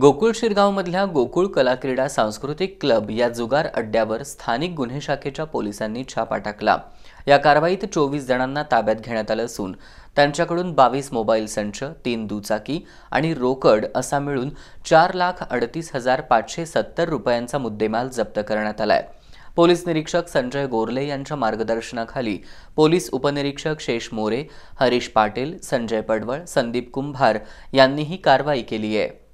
गोकुळ शिरगावमधल्या गोकुळ कलाक्रीडा सांस्कृतिक क्लब या जुगार अड्ड्यावर स्थानिक गुन्हे शाखेच्या पोलिसांनी छापा टाकला या कारवाईत चोवीस जणांना ताब्यात घेण्यात आलं असून त्यांच्याकडून बावीस मोबाईल संच तीन दुचाकी आणि रोकड असा मिळून चार लाख अडतीस हजार पाचशे सत्तर रुपयांचा मुद्देमाल जप्त करण्यात आलाय पोलीस निरीक्षक संजय गोरले यांच्या मार्गदर्शनाखाली पोलीस उपनिरीक्षक शेष मोरे हरीश पाटील संजय पडवळ संदीप कुंभार यांनी ही कारवाई केली आहे